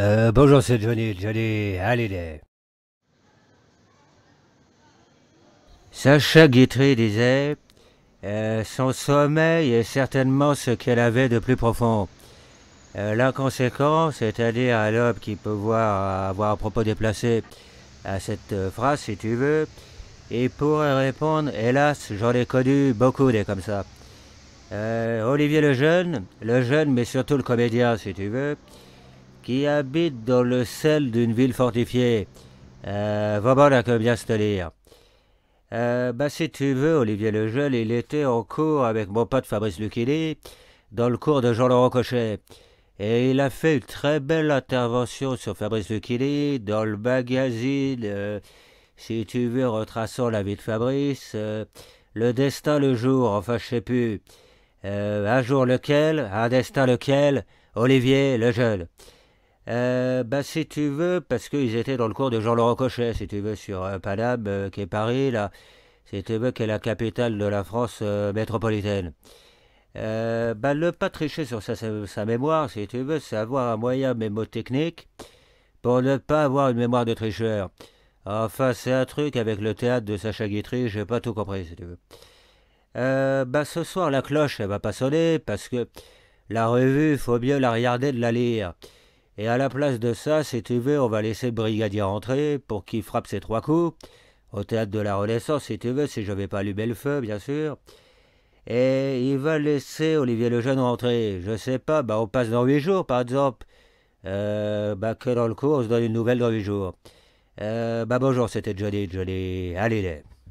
Euh, bonjour, c'est Johnny, Johnny Hallyday. Sacha Guitry disait euh, Son sommeil est certainement ce qu'elle avait de plus profond. Euh, L'inconséquence, c'est-à-dire à, l'homme qui peut voir, avoir à propos déplacé à cette euh, phrase, si tu veux, et pourrait répondre Hélas, j'en ai connu beaucoup des comme ça. Olivier jeune, le jeune, mais surtout le comédien, si tu veux, qui habite dans le sel d'une ville fortifiée. Euh, va on là, que bien se lire. Euh, bah, si tu veux, Olivier Lejeune, il était en cours avec mon pote Fabrice Lucchini, dans le cours de Jean-Laurent Cochet. Et il a fait une très belle intervention sur Fabrice Lucchini dans le magazine, euh, si tu veux, retraçant la vie de Fabrice, euh, Le destin le jour, enfin je sais plus. un jour lequel, un destin lequel, Olivier Lejeune. Euh, bah, si tu veux, parce qu'ils étaient dans le cours de Jean-Laurent Cochet, si tu veux, sur un euh, Paname, euh, qui est Paris, là, si tu veux, qui est la capitale de la France métropolitaine. bah, ne pas tricher sur sa, mémoire, si tu veux, c'est avoir un moyen mémotechnique pour ne pas avoir une mémoire de tricheur. Enfin, c'est un truc avec le théâtre de Sacha Guitry, j'ai pas tout compris, si tu veux. bah, ce soir, la cloche, elle va pas sonner, parce que la revue, faut mieux la regarder de la lire. Et à la place de ça, si tu veux, on va laisser Brigadier entrer pour qu'il frappe ses trois coups. Au théâtre de la Renaissance, si tu veux, si je vais pas lu le feu, bien sûr. Et il va laisser Olivier Lejeune rentrer. Je sais pas, bah on passe dans huit jours, par exemple. Euh, bah que dans le cours, on se donne une nouvelle dans huit jours. Euh, bah bonjour, c'était Johnny, Johnny. Allez, y